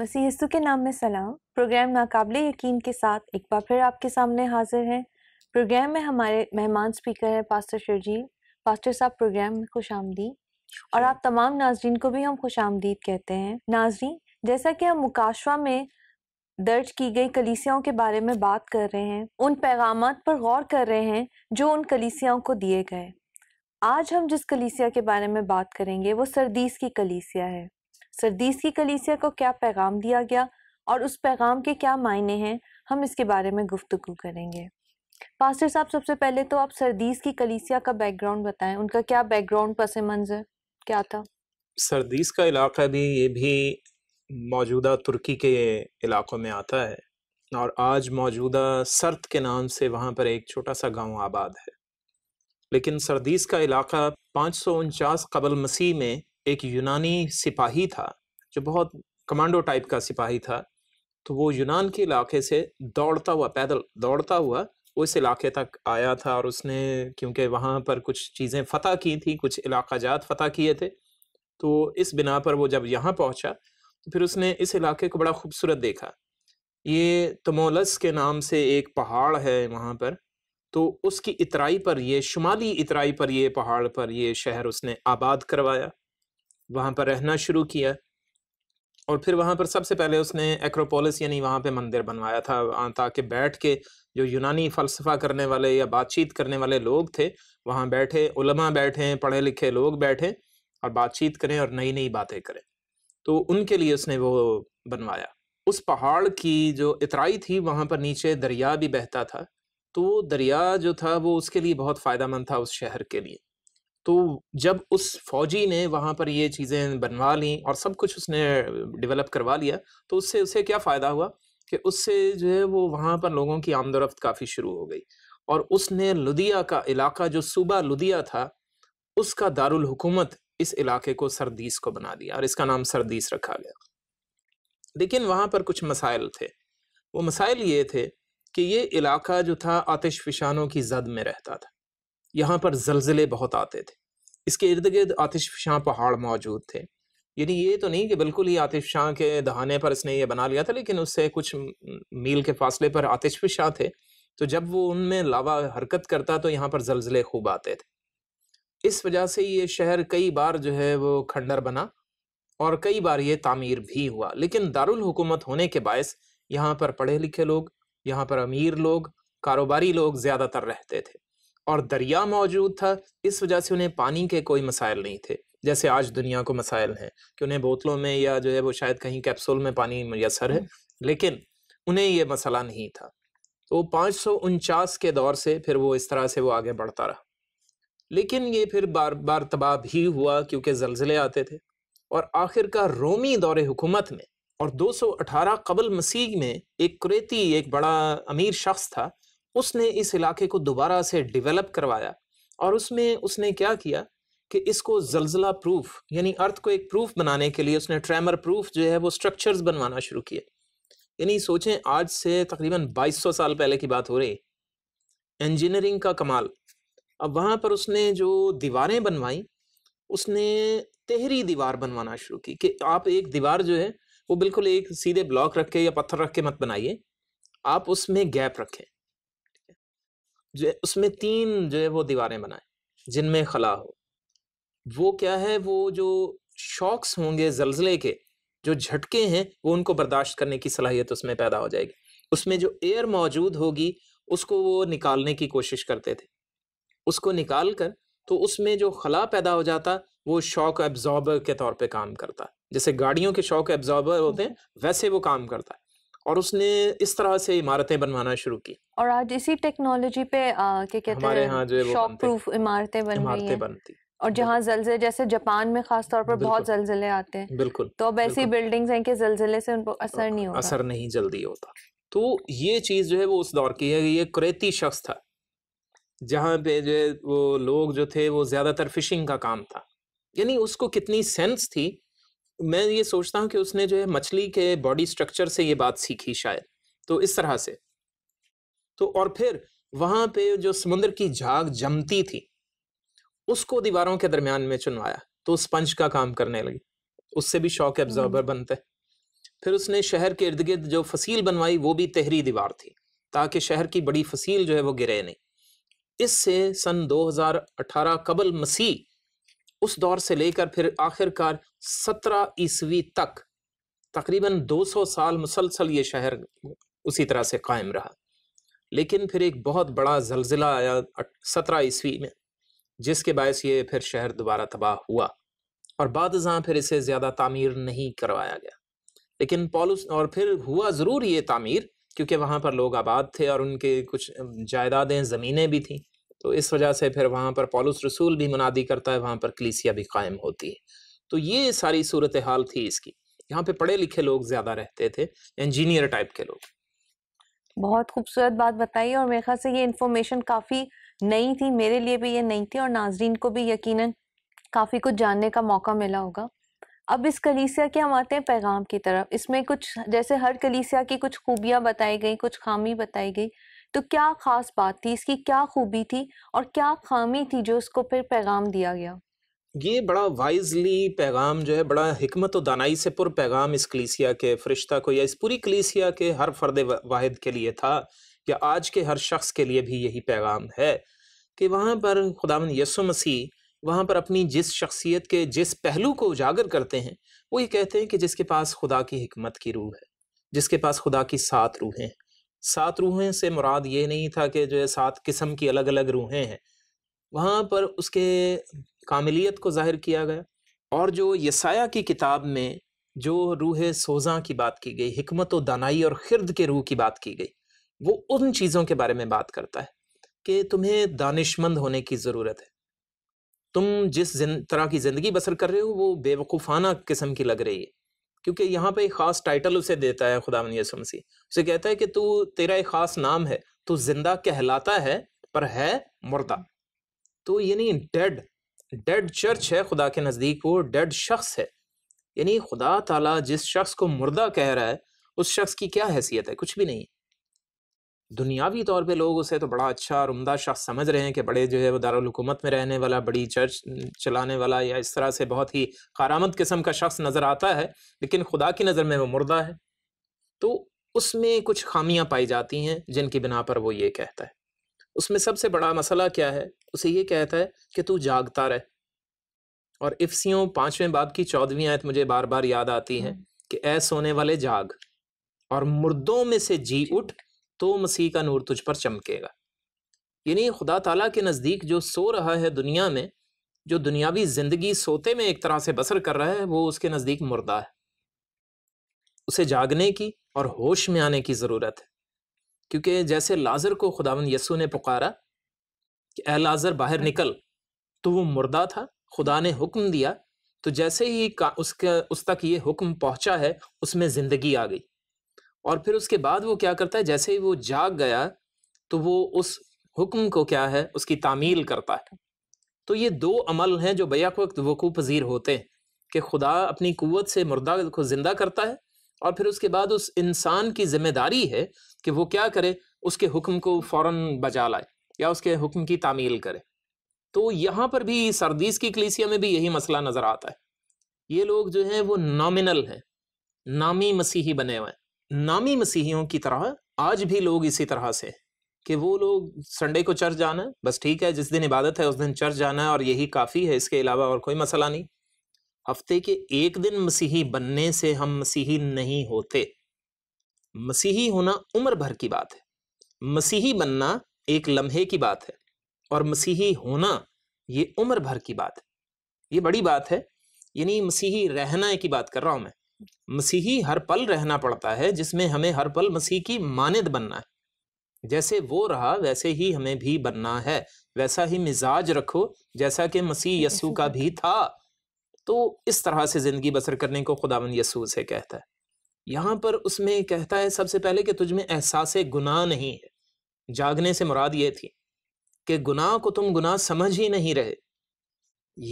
یسو کے نام میں سلام پروگرام ناقابل یقین کے ساتھ ایک بار پھر آپ کے سامنے حاضر ہیں پروگرام میں ہمارے مہمان اسپیکر ہیں پاسٹر شرجیل پاسٹر صاحب پروگرام میں خوش آمدید اور جی۔ آپ تمام ناظرین کو بھی ہم خوش آمدید کہتے ہیں ناظرین جیسا کہ ہم مکاشوہ میں درج کی گئی کلیسیاؤں کے بارے میں بات کر رہے ہیں ان پیغامات پر غور کر رہے ہیں جو ان کلیسیاؤں کو دیے گئے آج ہم جس کلیسیا کے بارے میں بات کریں گے وہ سردیس کی کلیسیا ہے سردیس کی کلیسیا کو کیا پیغام دیا گیا اور اس پیغام کے کیا معنی ہیں ہم اس کے بارے میں گفتگو کریں گے پاسٹر صاحب سب سے پہلے تو آپ سردیس کی کلیسیا کا بیک گراؤنڈ بتائیں ان کا کیا بیک گراؤنڈ پس منظر کیا تھا سردیس کا علاقہ بھی یہ بھی موجودہ ترکی کے علاقوں میں آتا ہے اور آج موجودہ سرت کے نام سے وہاں پر ایک چھوٹا سا گاؤں آباد ہے لیکن سردیس کا علاقہ پانچ سو انچاس قبل مسیح میں ایک یونانی سپاہی تھا جو بہت کمانڈو ٹائپ کا سپاہی تھا تو وہ یونان کے علاقے سے دوڑتا ہوا پیدل دوڑتا ہوا وہ اس علاقے تک آیا تھا اور اس نے کیونکہ وہاں پر کچھ چیزیں فتح کی تھیں کچھ علاقہ جات فتح کیے تھے تو اس بنا پر وہ جب یہاں پہنچا تو پھر اس نے اس علاقے کو بڑا خوبصورت دیکھا یہ تمولس کے نام سے ایک پہاڑ ہے وہاں پر تو اس کی اترائی پر یہ شمالی اترائی پر یہ پہاڑ پر یہ شہر اس نے آباد کروایا وہاں پر رہنا شروع کیا اور پھر وہاں پر سب سے پہلے اس نے ایکروپولس یعنی وہاں پہ مندر بنوایا تھا تاکہ بیٹھ کے جو یونانی فلسفہ کرنے والے یا بات چیت کرنے والے لوگ تھے وہاں بیٹھے علماء بیٹھے پڑھے لکھے لوگ بیٹھے اور بات چیت کریں اور نئی نئی باتیں کریں تو ان کے لیے اس نے وہ بنوایا اس پہاڑ کی جو اترائی تھی وہاں پر نیچے دریا بھی بہتا تھا تو وہ دریا جو تھا وہ اس کے لیے بہت فائدہ مند تھا اس شہر کے لیے تو جب اس فوجی نے وہاں پر یہ چیزیں بنوا لیں اور سب کچھ اس نے ڈیولپ کروا لیا تو اس سے اسے کیا فائدہ ہوا کہ اس سے جو ہے وہ وہاں پر لوگوں کی آمد و رفت کافی شروع ہو گئی اور اس نے لدیا کا علاقہ جو صوبہ لدیا تھا اس کا دارالحکومت اس علاقے کو سردیس کو بنا دیا اور اس کا نام سردیس رکھا گیا لیکن وہاں پر کچھ مسائل تھے وہ مسائل یہ تھے کہ یہ علاقہ جو تھا آتش فشانوں کی زد میں رہتا تھا یہاں پر زلزلے بہت آتے تھے اس کے ارد گرد آتش فشاں پہاڑ موجود تھے یعنی یہ تو نہیں کہ بالکل ہی آتش فشاں کے دہانے پر اس نے یہ بنا لیا تھا لیکن اس سے کچھ میل کے فاصلے پر آتش فشاں تھے تو جب وہ ان میں لاوہ حرکت کرتا تو یہاں پر زلزلے خوب آتے تھے اس وجہ سے یہ شہر کئی بار جو ہے وہ کھنڈر بنا اور کئی بار یہ تعمیر بھی ہوا لیکن دارالحکومت ہونے کے باعث یہاں پر پڑھے لکھے لوگ یہاں پر امیر لوگ کاروباری لوگ زیادہ تر رہتے تھے اور دریا موجود تھا اس وجہ سے انہیں پانی کے کوئی مسائل نہیں تھے جیسے آج دنیا کو مسائل ہیں کہ انہیں بوتلوں میں یا جو ہے وہ شاید کہیں کیپسول میں پانی میسر ہے لیکن انہیں یہ مسئلہ نہیں تھا وہ پانچ سو انچاس کے دور سے پھر وہ اس طرح سے وہ آگے بڑھتا رہا لیکن یہ پھر بار بار تباہ بھی ہوا کیونکہ زلزلے آتے تھے اور آخر کا رومی دور حکومت میں اور دو سو اٹھارہ قبل مسیح میں ایک کریتی ایک بڑا امیر شخص تھا اس نے اس علاقے کو دوبارہ سے ڈیولپ کروایا اور اس میں اس نے کیا کیا کہ اس کو زلزلہ پروف یعنی ارتھ کو ایک پروف بنانے کے لیے اس نے ٹریمر پروف جو ہے وہ اسٹرکچرز بنوانا شروع کیے یعنی سوچیں آج سے تقریباً بائیس سو سال پہلے کی بات ہو رہی انجینئرنگ کا کمال اب وہاں پر اس نے جو دیواریں بنوائیں اس نے تہری دیوار بنوانا شروع کی کہ آپ ایک دیوار جو ہے وہ بالکل ایک سیدھے بلاک رکھ کے یا پتھر رکھ کے مت بنائیے آپ اس میں گیپ رکھیں جو اس میں تین جو ہے وہ دیواریں بنائیں جن میں خلا ہو وہ کیا ہے وہ جو شوقس ہوں گے زلزلے کے جو جھٹکے ہیں وہ ان کو برداشت کرنے کی صلاحیت اس میں پیدا ہو جائے گی اس میں جو ایئر موجود ہوگی اس کو وہ نکالنے کی کوشش کرتے تھے اس کو نکال کر تو اس میں جو خلا پیدا ہو جاتا وہ شوق ایبزاربر کے طور پہ کام کرتا جیسے گاڑیوں کے شوق ایبزاربر ہوتے ہیں ویسے وہ کام کرتا ہے اور اس نے اس طرح سے عمارتیں بنوانا شروع کی اور آج اسی ٹیکنالوجی پہ کیا کہتے ہمارے ہاں جو شاک پروف عمارتیں بن رہی ہیں بنتی اور جہاں زلزلے جیسے جاپان میں خاص طور پر بہت زلزلے آتے ہیں بالکل تو اب ایسی بلڈنگز ہیں کہ زلزلے سے ان کو اثر نہیں ہوتا اثر نہیں جلدی ہوتا تو یہ چیز جو ہے وہ اس دور کی ہے یہ کریتی شخص تھا جہاں پہ جو وہ لوگ جو تھے وہ زیادہ تر فشنگ کا کام تھا یعنی اس کو کتنی سینس تھی میں یہ سوچتا ہوں کہ اس نے جو ہے مچھلی کے باڈی اسٹرکچر سے یہ بات سیکھی شاید تو اس طرح سے تو اور پھر وہاں پہ جو سمندر کی جھاگ جمتی تھی اس کو دیواروں کے درمیان میں چنوایا تو اسپنج کا کام کرنے لگی اس سے بھی شوق ابزاربر بنتے پھر اس نے شہر کے ارد گرد جو فصیل بنوائی وہ بھی تحری دیوار تھی تاکہ شہر کی بڑی فصیل جو ہے وہ گرے نہیں اس سے سن دو ہزار اٹھارہ قبل مسیح اس دور سے لے کر پھر آخر کار سترہ عیسوی تک تقریباً دو سو سال مسلسل یہ شہر اسی طرح سے قائم رہا لیکن پھر ایک بہت بڑا زلزلہ آیا سترہ عیسوی میں جس کے باعث یہ پھر شہر دوبارہ تباہ ہوا اور بعد ازاں پھر اسے زیادہ تعمیر نہیں کروایا گیا لیکن پالوس اور پھر ہوا ضرور یہ تعمیر کیونکہ وہاں پر لوگ آباد تھے اور ان کے کچھ جائیدادیں زمینیں بھی تھیں تو اس وجہ سے پھر وہاں پر پولس رسول بھی منادی کرتا ہے وہاں پر کلیسیا بھی قائم ہوتی ہے تو یہ ساری صورتحال تھی اس کی یہاں پہ پڑھے لکھے لوگ زیادہ رہتے تھے انجینئر ٹائپ کے لوگ بہت خوبصورت بات بتائی اور میرے خیال سے یہ انفارمیشن کافی نئی تھی میرے لیے بھی یہ نئی تھی اور ناظرین کو بھی یقیناً کافی کچھ جاننے کا موقع ملا ہوگا اب اس کلیسیا کے ہم آتے ہیں پیغام کی طرف اس میں کچھ جیسے ہر کلیسیا کی کچھ خوبیاں بتائی گئیں کچھ خامی بتائی گئی تو کیا خاص بات تھی اس کی کیا خوبی تھی اور کیا خامی تھی جو اس کو پھر پیغام دیا گیا یہ بڑا وائزلی پیغام جو ہے بڑا حکمت و دانائی سے پر پیغام اس کلیسیا کے فرشتہ کو یا اس پوری کلیسیا کے ہر فرد واحد کے لیے تھا یا آج کے ہر شخص کے لیے بھی یہی پیغام ہے کہ وہاں پر من یسو مسیح وہاں پر اپنی جس شخصیت کے جس پہلو کو اجاگر کرتے ہیں وہ یہ کہتے ہیں کہ جس کے پاس خدا کی حکمت کی روح ہے جس کے پاس خدا کی سات روحیں ہیں سات روحیں سے مراد یہ نہیں تھا کہ جو ہے سات قسم کی الگ الگ روحیں ہیں وہاں پر اس کے کاملیت کو ظاہر کیا گیا اور جو یسایہ کی کتاب میں جو روح سوزاں کی بات کی گئی حکمت و دانائی اور خرد کے روح کی بات کی گئی وہ ان چیزوں کے بارے میں بات کرتا ہے کہ تمہیں دانش مند ہونے کی ضرورت ہے تم جس طرح کی زندگی بسر کر رہے ہو وہ بے وقوفانہ قسم کی لگ رہی ہے کیونکہ یہاں پہ ایک خاص ٹائٹل اسے دیتا ہے خدا یسو مسیح اسے کہتا ہے کہ تو تیرا ایک خاص نام ہے تو زندہ کہلاتا ہے پر ہے مردہ تو یعنی ڈیڈ ڈیڈ چرچ ہے خدا کے نزدیک وہ ڈیڈ شخص ہے یعنی خدا تعالیٰ جس شخص کو مردہ کہہ رہا ہے اس شخص کی کیا حیثیت ہے کچھ بھی نہیں دنیاوی طور پہ لوگ اسے تو بڑا اچھا اور عمدہ شخص سمجھ رہے ہیں کہ بڑے جو ہے وہ دارالحکومت میں رہنے والا بڑی چرچ چلانے والا یا اس طرح سے بہت ہی کارآمد قسم کا شخص نظر آتا ہے لیکن خدا کی نظر میں وہ مردہ ہے تو اس میں کچھ خامیاں پائی جاتی ہیں جن کی بنا پر وہ یہ کہتا ہے اس میں سب سے بڑا مسئلہ کیا ہے اسے یہ کہتا ہے کہ تو جاگتا رہ اور افسیوں پانچویں باپ کی چودھویں آیت مجھے بار بار یاد آتی ہیں ہاں۔ کہ اے سونے والے جاگ اور مردوں میں سے جی اٹھ تو مسیح کا نور تجھ پر چمکے گا یعنی خدا تعالیٰ کے نزدیک جو سو رہا ہے دنیا میں جو دنیاوی زندگی سوتے میں ایک طرح سے بسر کر رہا ہے وہ اس کے نزدیک مردہ ہے اسے جاگنے کی اور ہوش میں آنے کی ضرورت ہے کیونکہ جیسے لازر کو خداون یسو نے پکارا کہ اے لازر باہر نکل تو وہ مردہ تھا خدا نے حکم دیا تو جیسے ہی اس تک یہ حکم پہنچا ہے اس میں زندگی آ گئی اور پھر اس کے بعد وہ کیا کرتا ہے جیسے ہی وہ جاگ گیا تو وہ اس حکم کو کیا ہے اس کی تعمیل کرتا ہے تو یہ دو عمل ہیں جو بیک وقت وقوع پذیر ہوتے ہیں کہ خدا اپنی قوت سے مردہ کو زندہ کرتا ہے اور پھر اس کے بعد اس انسان کی ذمہ داری ہے کہ وہ کیا کرے اس کے حکم کو فوراً بجا لائے یا اس کے حکم کی تعمیل کرے تو یہاں پر بھی سردیس کی کلیسیا میں بھی یہی مسئلہ نظر آتا ہے یہ لوگ جو ہیں وہ نامنل ہیں نامی مسیحی بنے ہوئے ہیں نامی مسیحیوں کی طرح آج بھی لوگ اسی طرح سے کہ وہ لوگ سنڈے کو چرچ جانا ہے بس ٹھیک ہے جس دن عبادت ہے اس دن چرچ جانا ہے اور یہی کافی ہے اس کے علاوہ اور کوئی مسئلہ نہیں ہفتے کے ایک دن مسیحی بننے سے ہم مسیحی نہیں ہوتے مسیحی ہونا عمر بھر کی بات ہے مسیحی بننا ایک لمحے کی بات ہے اور مسیحی ہونا یہ عمر بھر کی بات ہے یہ بڑی بات ہے یعنی مسیحی رہنا کی بات کر رہا ہوں میں مسیحی ہر پل رہنا پڑتا ہے جس میں ہمیں ہر پل مسیح کی ماند بننا ہے جیسے وہ رہا ویسے ہی ہمیں بھی بننا ہے ویسا ہی مزاج رکھو جیسا کہ مسیح یسو کا بھی تھا تو اس طرح سے زندگی بسر کرنے کو خداون یسو سے کہتا ہے یہاں پر اس میں کہتا ہے سب سے پہلے کہ تجھ میں احساس گناہ نہیں ہے جاگنے سے مراد یہ تھی کہ گناہ کو تم گناہ سمجھ ہی نہیں رہے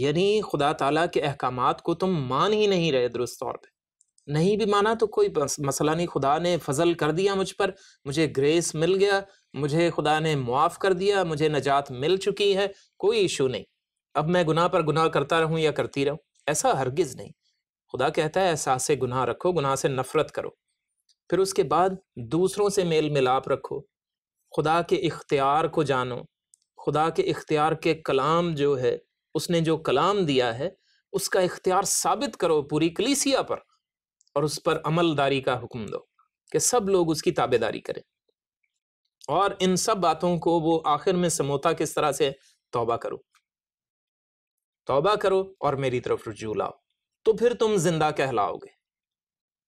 یعنی خدا تعالیٰ کے احکامات کو تم مان ہی نہیں رہے درست طور پہ نہیں بھی مانا تو کوئی مسئلہ نہیں خدا نے فضل کر دیا مجھ پر مجھے گریس مل گیا مجھے خدا نے معاف کر دیا مجھے نجات مل چکی ہے کوئی ایشو نہیں اب میں گناہ پر گناہ کرتا رہوں یا کرتی رہوں ایسا ہرگز نہیں خدا کہتا ہے احساس سے گناہ رکھو گناہ سے نفرت کرو پھر اس کے بعد دوسروں سے میل ملاپ رکھو خدا کے اختیار کو جانو خدا کے اختیار کے کلام جو ہے اس نے جو کلام دیا ہے اس کا اختیار ثابت کرو پوری کلیسیا پر اور اس پر عمل داری کا حکم دو کہ سب لوگ اس کی تابے داری کریں اور ان سب باتوں کو وہ آخر میں سموتا کس طرح سے توبہ کرو توبہ کرو اور میری طرف رجوع لاؤ تو پھر تم زندہ کہلاؤ گے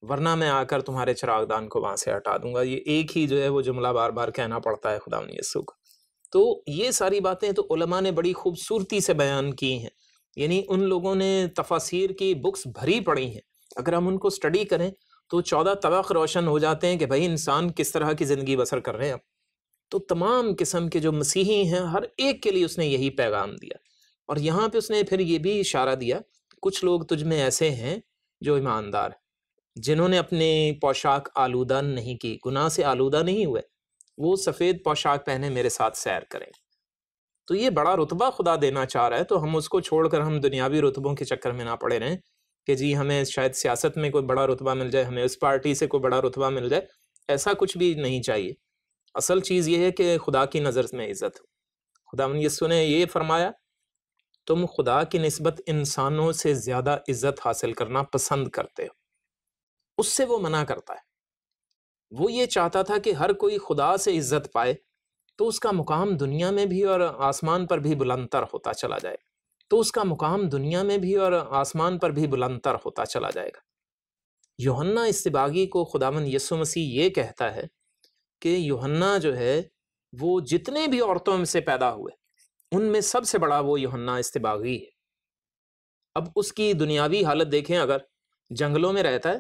ورنہ میں آ کر تمہارے چراغدان کو وہاں سے ہٹا دوں گا یہ ایک ہی جو ہے وہ جملہ بار بار کہنا پڑتا ہے خدا یسو کا تو یہ ساری باتیں تو علماء نے بڑی خوبصورتی سے بیان کی ہیں یعنی ان لوگوں نے تفاصیر کی بکس بھری پڑی ہیں اگر ہم ان کو اسٹڈی کریں تو چودہ طبق روشن ہو جاتے ہیں کہ بھائی انسان کس طرح کی زندگی بسر کر رہے ہیں تو تمام قسم کے جو مسیحی ہیں ہر ایک کے لیے اس نے یہی پیغام دیا اور یہاں پہ اس نے پھر یہ بھی اشارہ دیا کچھ لوگ تجھ میں ایسے ہیں جو ایماندار جنہوں نے اپنے پوشاک آلودہ نہیں کی گناہ سے آلودہ نہیں ہوئے وہ سفید پوشاک پہنے میرے ساتھ سیر کریں تو یہ بڑا رتبہ خدا دینا چاہ رہا ہے تو ہم اس کو چھوڑ کر ہم دنیاوی رتبوں کے چکر میں نہ پڑے رہے کہ جی ہمیں شاید سیاست میں کوئی بڑا رتبہ مل جائے ہمیں اس پارٹی سے کوئی بڑا رتبہ مل جائے ایسا کچھ بھی نہیں چاہیے اصل چیز یہ ہے کہ خدا کی نظر میں عزت ہو خدا من یسو نے یہ فرمایا تم خدا کی نسبت انسانوں سے زیادہ عزت حاصل کرنا پسند کرتے ہو اس سے وہ منع کرتا ہے وہ یہ چاہتا تھا کہ ہر کوئی خدا سے عزت پائے تو اس کا مقام دنیا میں بھی اور آسمان پر بھی بلندر ہوتا چلا جائے تو اس کا مقام دنیا میں بھی اور آسمان پر بھی بلندر ہوتا چلا جائے گا یوہنہ استباغی کو خدا یسو مسیح یہ کہتا ہے کہ یوہنہ جو ہے وہ جتنے بھی عورتوں میں سے پیدا ہوئے ان میں سب سے بڑا وہ یوہنہ استباغی ہے اب اس کی دنیاوی حالت دیکھیں اگر جنگلوں میں رہتا ہے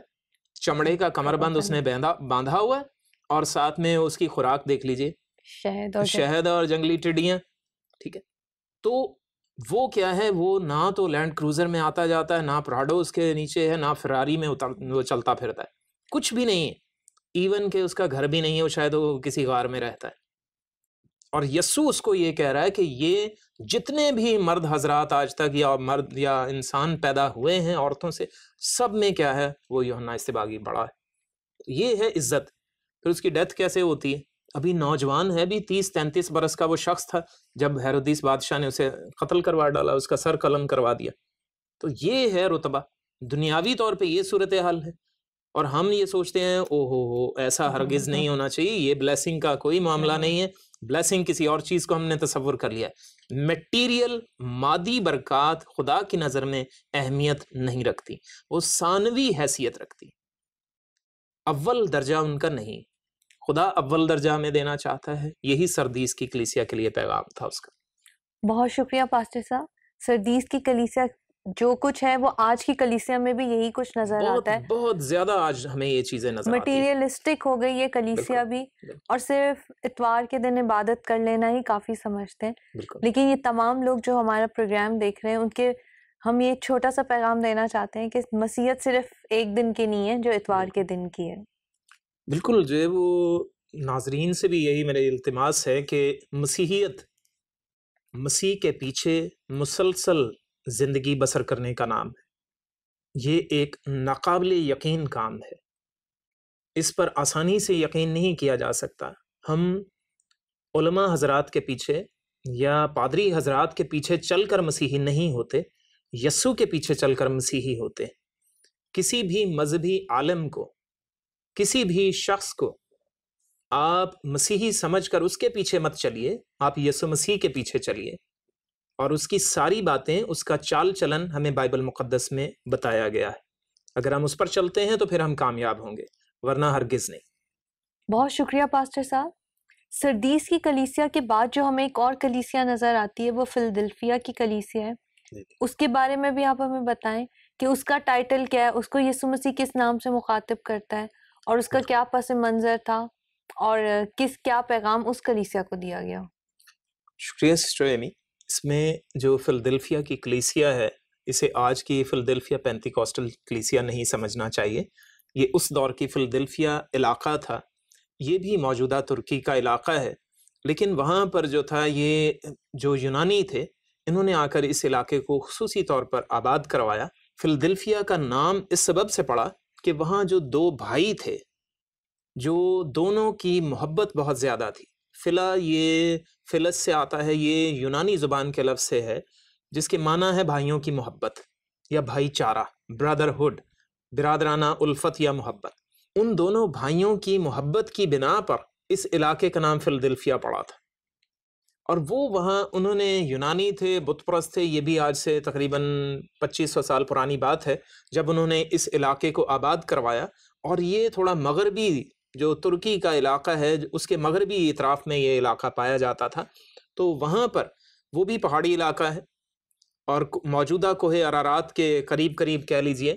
چمڑے کا کمر بند اس نے باندھا باندھا ہوا ہے اور ساتھ میں اس کی خوراک دیکھ اور شہد اور جنگلی ٹڈیاں ٹھیک ہے تو وہ کیا ہے وہ نہ تو لینڈ کروزر میں آتا جاتا ہے نہ پراڈو اس کے نیچے ہے نہ فراری میں وہ چلتا پھرتا ہے کچھ بھی نہیں ہے ایون کہ اس کا گھر بھی نہیں ہے وہ شاید وہ کسی غار میں رہتا ہے اور یسو اس کو یہ کہہ رہا ہے کہ یہ جتنے بھی مرد حضرات آج تک یا مرد یا انسان پیدا ہوئے ہیں عورتوں سے سب میں کیا ہے وہ یونا استباغی بڑا ہے یہ ہے عزت پھر اس کی ڈیتھ کیسے ہوتی ہے ابھی نوجوان ہے بھی تیس تینتیس برس کا وہ شخص تھا جب بادشاہ نے اسے قتل کروا ڈالا اس کا سر قلم کروا دیا تو یہ ہے رتبہ دنیاوی طور پہ یہ صورتحال ہے اور ہم یہ سوچتے ہیں ہو ایسا ہرگز نہیں ہونا چاہیے یہ بلیسنگ کا کوئی معاملہ ہاں۔ نہیں ہے بلیسنگ کسی اور چیز کو ہم نے تصور کر لیا ہے میٹیریل مادی برکات خدا کی نظر میں اہمیت نہیں رکھتی وہ ثانوی حیثیت رکھتی اول درجہ ان کا نہیں خدا اول درجہ میں دینا چاہتا ہے یہی سردیس کی کلیسیا کے لیے پیغام تھا اس کا بہت شکریہ پاسٹر صاحب سردیس کی کلیسیا جو کچھ ہے وہ آج کی کلیسیا میں بھی یہی کچھ نظر آتا ہے بہت زیادہ آج ہمیں یہ چیزیں نظر مٹیریلسٹک ہو گئی یہ کلیسیا بھی اور صرف اتوار کے دن عبادت کر لینا ہی کافی سمجھتے ہیں لیکن یہ تمام لوگ جو ہمارا پروگرام دیکھ رہے ہیں ان کے ہم یہ چھوٹا سا پیغام دینا چاہتے ہیں کہ مسیحت صرف ایک دن کی نہیں ہے جو اتوار کے دن کی ہے بالکل جو ہے وہ ناظرین سے بھی یہی میرے التماس ہے کہ مسیحیت مسیح کے پیچھے مسلسل زندگی بسر کرنے کا نام ہے یہ ایک ناقابل یقین کام ہے اس پر آسانی سے یقین نہیں کیا جا سکتا ہم علماء حضرات کے پیچھے یا پادری حضرات کے پیچھے چل کر مسیحی نہیں ہوتے یسو کے پیچھے چل کر مسیحی ہوتے کسی بھی مذہبی عالم کو کسی بھی شخص کو آپ مسیحی سمجھ کر اس کے پیچھے مت چلیے آپ یسو مسیح کے پیچھے چلیے اور اس کی ساری باتیں اس کا چال چلن ہمیں بائبل مقدس میں بتایا گیا ہے اگر ہم اس پر چلتے ہیں تو پھر ہم کامیاب ہوں گے ورنہ ہرگز نہیں بہت شکریہ پاسٹر صاحب سردیس کی کلیسیا کے بعد جو ہمیں ایک اور کلیسیا نظر آتی ہے وہ فلدلفیا کی کلیسیا ہے جی۔ اس کے بارے میں بھی آپ ہمیں بتائیں کہ اس کا ٹائٹل کیا ہے اس کو یسو مسیح کس نام سے مخاطب کرتا ہے اور اس کا کیا پس منظر تھا اور کس کیا پیغام اس کلیسیا کو دیا گیا شکریہ سسٹر ایمی اس میں جو فلدلفیا کی کلیسیا ہے اسے آج کی فلدلفیا پینتی کوسٹل کلیسیا نہیں سمجھنا چاہیے یہ اس دور کی فلدلفیا علاقہ تھا یہ بھی موجودہ ترکی کا علاقہ ہے لیکن وہاں پر جو تھا یہ جو یونانی تھے انہوں نے آ کر اس علاقے کو خصوصی طور پر آباد کروایا فلدلفیا کا نام اس سبب سے پڑا کہ وہاں جو دو بھائی تھے جو دونوں کی محبت بہت زیادہ تھی فلا یہ فلس سے آتا ہے یہ یونانی زبان کے لفظ سے ہے جس کے معنی ہے بھائیوں کی محبت یا بھائی چارہ برادرہڈ برادرانہ الفت یا محبت ان دونوں بھائیوں کی محبت کی بنا پر اس علاقے کا نام فلدلفیا پڑا تھا اور وہ وہاں انہوں نے یونانی تھے بت پرست تھے یہ بھی آج سے تقریباً پچیس سو سال پرانی بات ہے جب انہوں نے اس علاقے کو آباد کروایا اور یہ تھوڑا مغربی جو ترکی کا علاقہ ہے اس کے مغربی اطراف میں یہ علاقہ پایا جاتا تھا تو وہاں پر وہ بھی پہاڑی علاقہ ہے اور موجودہ کوہ ارارات کے قریب قریب کہہ لیجئے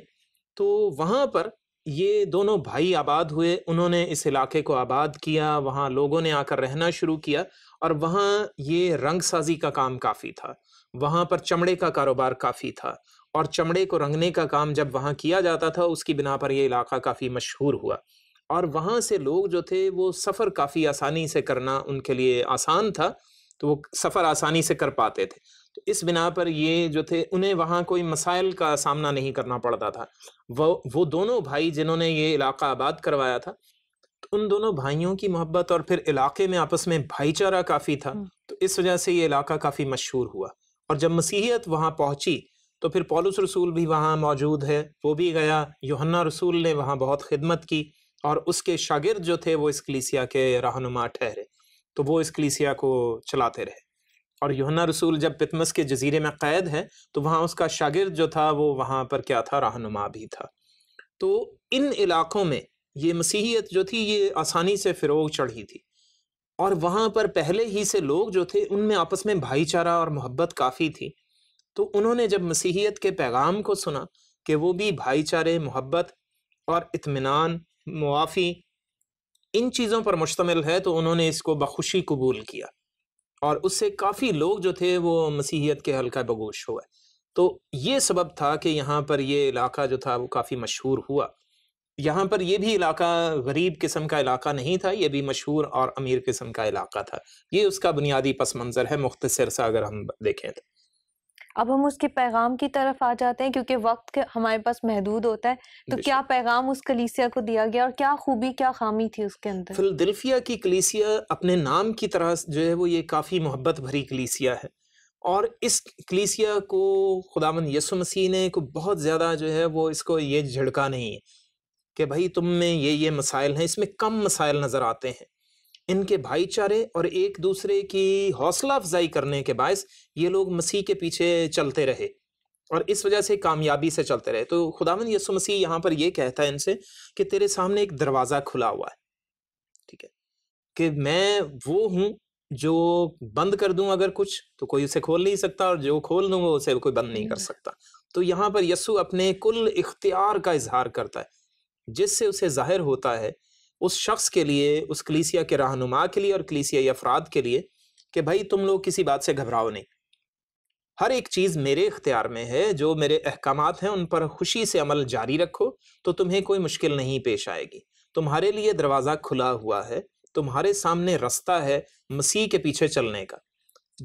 تو وہاں پر یہ دونوں بھائی آباد ہوئے انہوں نے اس علاقے کو آباد کیا وہاں لوگوں نے آ کر رہنا شروع کیا اور وہاں یہ رنگ سازی کا کام کافی تھا وہاں پر چمڑے کا کاروبار کافی تھا اور چمڑے کو رنگنے کا کام جب وہاں کیا جاتا تھا اس کی بنا پر یہ علاقہ کافی مشہور ہوا اور وہاں سے لوگ جو تھے وہ سفر کافی آسانی سے کرنا ان کے لیے آسان تھا تو وہ سفر آسانی سے کر پاتے تھے تو اس بنا پر یہ جو تھے انہیں وہاں کوئی مسائل کا سامنا نہیں کرنا پڑتا تھا وہ وہ دونوں بھائی جنہوں نے یہ علاقہ آباد کروایا تھا ان دونوں بھائیوں کی محبت اور پھر علاقے میں آپس میں بھائی چارہ کافی تھا تو اس وجہ سے یہ علاقہ کافی مشہور ہوا اور جب مسیحیت وہاں پہنچی تو پھر پولوس رسول بھی وہاں موجود ہے وہ بھی گیا یوہنا رسول نے وہاں بہت خدمت کی اور اس کے شاگرد جو تھے وہ اس کلیسیا کے رہنما ٹھہرے تو وہ اس کلیسیا کو چلاتے رہے اور یوہنا رسول جب پتمس کے جزیرے میں قید ہے تو وہاں اس کا شاگرد جو تھا وہ وہاں پر کیا تھا رہنما بھی تھا تو ان علاقوں میں یہ مسیحیت جو تھی یہ آسانی سے فروغ چڑھی تھی اور وہاں پر پہلے ہی سے لوگ جو تھے ان میں آپس میں بھائی چارہ اور محبت کافی تھی تو انہوں نے جب مسیحیت کے پیغام کو سنا کہ وہ بھی بھائی چارے محبت اور اطمینان موافی ان چیزوں پر مشتمل ہے تو انہوں نے اس کو بخوشی قبول کیا اور اس سے کافی لوگ جو تھے وہ مسیحیت کے حلقہ بگوش ہوئے تو یہ سبب تھا کہ یہاں پر یہ علاقہ جو تھا وہ کافی مشہور ہوا یہاں پر یہ بھی علاقہ غریب قسم کا علاقہ نہیں تھا یہ بھی مشہور اور امیر قسم کا علاقہ تھا یہ اس کا بنیادی پس منظر ہے مختصر سا اگر ہم دیکھیں اب ہم اس کے پیغام کی طرف آ جاتے ہیں کیونکہ وقت ہمارے پاس محدود ہوتا ہے تو کیا پیغام اس کلیسیا کو دیا گیا اور کیا خوبی کیا خامی تھی اس کے اندر فلدلفیا کی کلیسیا اپنے نام کی طرح جو ہے وہ یہ کافی محبت بھری کلیسیا ہے اور اس کلیسیا کو خدا من یسو مسیح نے کو بہت زیادہ جو ہے وہ اس کو یہ جھڑکا نہیں ہے کہ بھائی تم میں یہ یہ مسائل ہیں اس میں کم مسائل نظر آتے ہیں ان کے بھائی چارے اور ایک دوسرے کی حوصلہ افزائی کرنے کے باعث یہ لوگ مسیح کے پیچھے چلتے رہے اور اس وجہ سے کامیابی سے چلتے رہے تو خدا میں یسو مسیح یہاں پر یہ کہتا ہے ان سے کہ تیرے سامنے ایک دروازہ کھلا ہوا ہے ٹھیک ہے کہ میں وہ ہوں جو بند کر دوں اگر کچھ تو کوئی اسے کھول نہیں سکتا اور جو کھول دوں وہ اسے کوئی بند نہیں کر سکتا تو یہاں پر یسو اپنے کل اختیار کا اظہار کرتا ہے جس سے اسے ظاہر ہوتا ہے اس شخص کے لیے اس کلیسیا کے رہنما کے لیے اور کلیسیائی افراد کے لیے کہ بھائی تم لوگ کسی بات سے گھبراؤ نہیں ہر ایک چیز میرے اختیار میں ہے جو میرے احکامات ہیں ان پر خوشی سے عمل جاری رکھو تو تمہیں کوئی مشکل نہیں پیش آئے گی تمہارے لیے دروازہ کھلا ہوا ہے تمہارے سامنے رستہ ہے مسیح کے پیچھے چلنے کا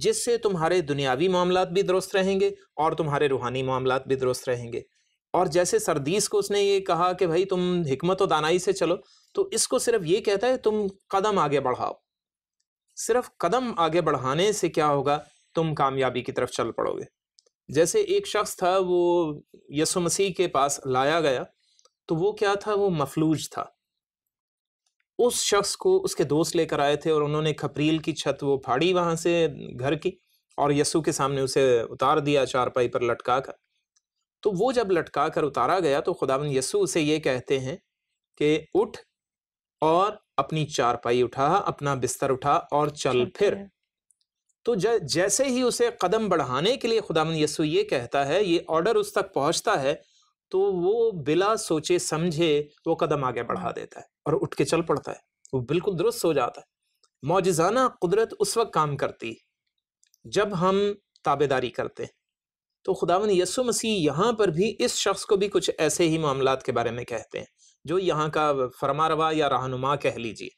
جس سے تمہارے دنیاوی معاملات بھی درست رہیں گے اور تمہارے روحانی معاملات بھی درست رہیں گے اور جیسے سردیس کو اس نے یہ کہا کہ بھائی تم حکمت و دانائی سے چلو تو اس کو صرف یہ کہتا ہے تم قدم آگے بڑھاؤ صرف قدم آگے بڑھانے سے کیا ہوگا تم کامیابی کی طرف چل پڑو گے جیسے ایک شخص تھا وہ یسو مسیح کے پاس لایا گیا تو وہ کیا تھا وہ مفلوج تھا اس شخص کو اس کے دوست لے کر آئے تھے اور انہوں نے کھپریل کی چھت وہ پھاڑی وہاں سے گھر کی اور یسو کے سامنے اسے اتار دیا چارپائی پر لٹکا کر تو وہ جب لٹکا کر اتارا گیا تو خدا ال یسو اسے یہ کہتے ہیں کہ اٹھ اور اپنی چارپائی اٹھا اپنا بستر اٹھا اور چل پھر تو جیسے ہی اسے قدم بڑھانے کے لیے خدا من یسو یہ کہتا ہے یہ آرڈر اس تک پہنچتا ہے تو وہ بلا سوچے سمجھے وہ قدم آگے بڑھا دیتا ہے اور اٹھ کے چل پڑتا ہے وہ بالکل درست ہو جاتا ہے معجزانہ قدرت اس وقت کام کرتی جب ہم تابے داری کرتے تو خداون یسو مسیح یہاں پر بھی اس شخص کو بھی کچھ ایسے ہی معاملات کے بارے میں کہتے ہیں جو یہاں کا فرما روا یا رہنما کہہ لیجیے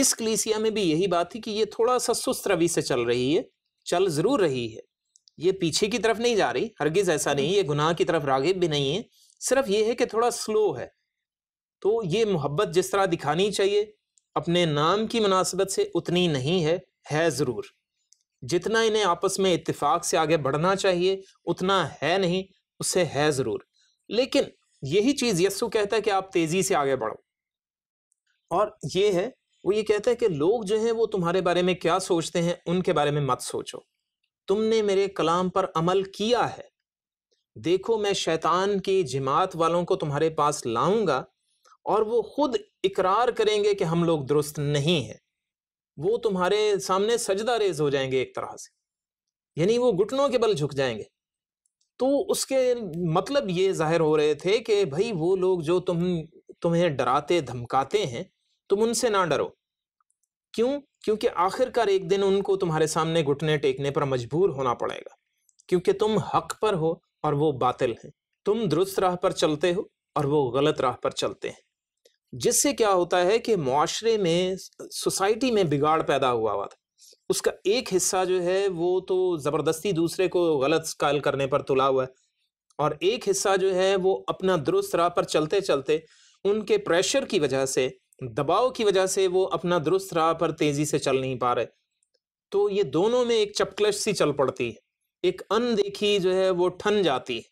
اس کلیسیا میں بھی یہی بات تھی کہ یہ تھوڑا سا سست روی سے چل رہی ہے چل ضرور رہی ہے یہ پیچھے کی طرف نہیں جا رہی ہرگز ایسا نہیں یہ گناہ کی طرف راغب بھی نہیں ہے صرف یہ ہے کہ تھوڑا سلو ہے تو یہ محبت جس طرح دکھانی چاہیے اپنے نام کی مناسبت سے اتنی نہیں ہے ہے ضرور جتنا انہیں آپس میں اتفاق سے آگے بڑھنا چاہیے اتنا ہے نہیں اس سے ہے ضرور لیکن یہی چیز یسو کہتا ہے کہ آپ تیزی سے آگے بڑھو اور یہ ہے وہ یہ کہتا ہے کہ لوگ جو ہیں وہ تمہارے بارے میں کیا سوچتے ہیں ان کے بارے میں مت سوچو تم نے میرے کلام پر عمل کیا ہے دیکھو میں شیطان کی جماعت والوں کو تمہارے پاس لاؤں گا اور وہ خود اقرار کریں گے کہ ہم لوگ درست نہیں ہیں وہ تمہارے سامنے سجدہ ریز ہو جائیں گے ایک طرح سے یعنی وہ گھٹنوں کے بل جھک جائیں گے تو اس کے مطلب یہ ظاہر ہو رہے تھے کہ بھائی وہ لوگ جو تم تمہیں ڈراتے دھمکاتے ہیں تم ان سے نہ ڈرو کیوں کیونکہ آخر کار ایک دن ان کو تمہارے سامنے گھٹنے ٹیکنے پر مجبور ہونا پڑے گا کیونکہ تم حق پر ہو اور وہ باطل ہیں تم درست راہ پر چلتے ہو اور وہ غلط راہ پر چلتے ہیں جس سے کیا ہوتا ہے کہ معاشرے میں سوسائٹی میں بگاڑ پیدا ہوا ہوا تھا اس کا ایک حصہ جو ہے وہ تو زبردستی دوسرے کو غلط قائل کرنے پر تلا ہوا ہے اور ایک حصہ جو ہے وہ اپنا درست راہ پر چلتے چلتے ان کے پریشر کی وجہ سے دباؤ کی وجہ سے وہ اپنا درست راہ پر تیزی سے چل نہیں پا رہے تو یہ دونوں میں ایک چپکلش سی چل پڑتی ہے ایک اندیکھی جو ہے وہ ٹھن جاتی ہے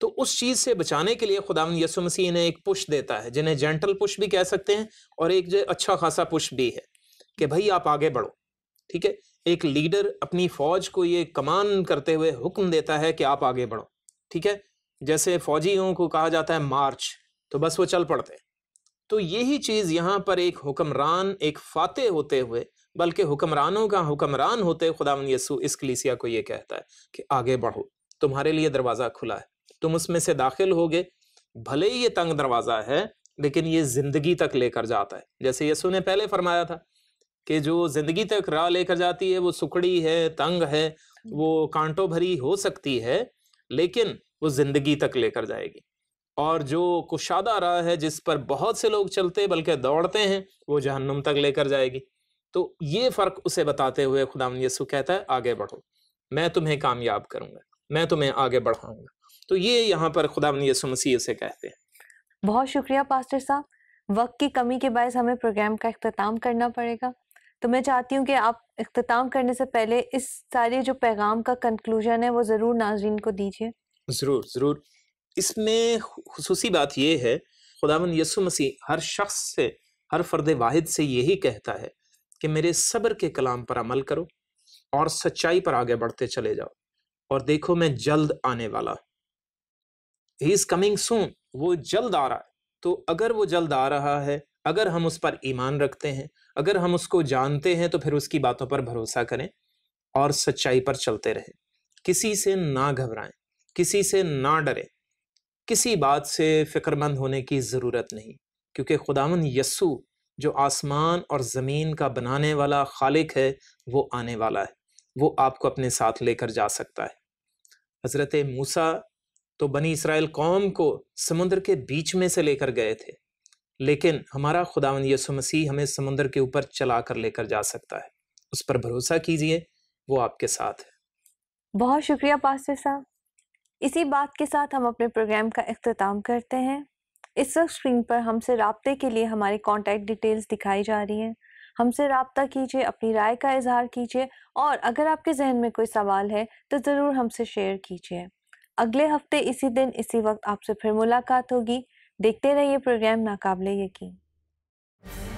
تو اس چیز سے بچانے کے لیے خدا یسو مسیح نے ایک پش دیتا ہے جنہیں جینٹل پش بھی کہہ سکتے ہیں اور ایک جو اچھا خاصا پش بھی ہے کہ بھائی آپ آگے بڑھو ٹھیک ہے ایک لیڈر اپنی فوج کو یہ کمان کرتے ہوئے حکم دیتا ہے کہ آپ آگے بڑھو ٹھیک ہے جیسے فوجیوں کو کہا جاتا ہے مارچ تو بس وہ چل پڑتے ہیں تو یہی چیز یہاں پر ایک حکمران ایک فاتح ہوتے ہوئے بلکہ حکمرانوں کا حکمران ہوتے خدا یسو اس کلیسیا کو یہ کہتا ہے کہ آگے بڑھو تمہارے لیے دروازہ کھلا ہے تم اس میں سے داخل ہوگے بھلے ہی یہ تنگ دروازہ ہے لیکن یہ زندگی تک لے کر جاتا ہے جیسے یسو نے پہلے فرمایا تھا کہ جو زندگی تک راہ لے کر جاتی ہے وہ سکڑی ہے تنگ ہے وہ کانٹوں بھری ہو سکتی ہے لیکن وہ زندگی تک لے کر جائے گی اور جو کشادہ راہ ہے جس پر بہت سے لوگ چلتے بلکہ دوڑتے ہیں وہ جہنم تک لے کر جائے گی تو یہ فرق اسے بتاتے ہوئے خدا یسو کہتا ہے آگے بڑھو میں تمہیں کامیاب کروں گا میں تمہیں آگے بڑھاؤں گا تو یہ یہاں پر خدا یسو مسیح سے کہتے ہیں بہت شکریہ پاسٹر صاحب وقت کی کمی کے باعث ہمیں پروگرام کا اختتام کرنا پڑے گا تو میں چاہتی ہوں کہ آپ اختتام کرنے سے پہلے اس سارے جو پیغام کا کنکلوژن ہے وہ ضرور ناظرین کو دیجیے ضرور ضرور اس میں خصوصی بات یہ ہے خدا یسو مسیح ہر شخص سے ہر فرد واحد سے یہی کہتا ہے کہ میرے صبر کے کلام پر عمل کرو اور سچائی پر آگے بڑھتے چلے جاؤ اور دیکھو میں جلد آنے والا ہوں ہی از کمنگ سون وہ جلد آ رہا ہے تو اگر وہ جلد آ رہا ہے اگر ہم اس پر ایمان رکھتے ہیں اگر ہم اس کو جانتے ہیں تو پھر اس کی باتوں پر بھروسہ کریں اور سچائی پر چلتے رہیں کسی سے نہ گھبرائیں کسی سے نہ ڈریں کسی بات سے فکر مند ہونے کی ضرورت نہیں کیونکہ خداون یسو جو آسمان اور زمین کا بنانے والا خالق ہے وہ آنے والا ہے وہ آپ کو اپنے ساتھ لے کر جا سکتا ہے حضرت موسیٰ تو بنی اسرائیل قوم کو سمندر کے بیچ میں سے لے کر گئے تھے لیکن ہمارا خداون یسو مسیح ہمیں سمندر کے اوپر چلا کر لے کر جا سکتا ہے اس پر بھروسہ کیجیے وہ آپ کے ساتھ ہے بہت شکریہ پاسٹر صاحب اسی بات کے ساتھ ہم اپنے پروگرام کا اختتام کرتے ہیں اس وقت اسکرین پر ہم سے رابطے کے لیے ہماری کانٹیکٹ ڈیٹیلز دکھائی جا رہی ہیں ہم سے رابطہ کیجیے اپنی رائے کا اظہار کیجیے اور اگر آپ کے ذہن میں کوئی سوال ہے تو ضرور ہم سے شیئر کیجیے اگلے ہفتے اسی دن اسی وقت آپ سے پھر ملاقات ہوگی دیکھتے رہیے پروگرام ناقابل یقین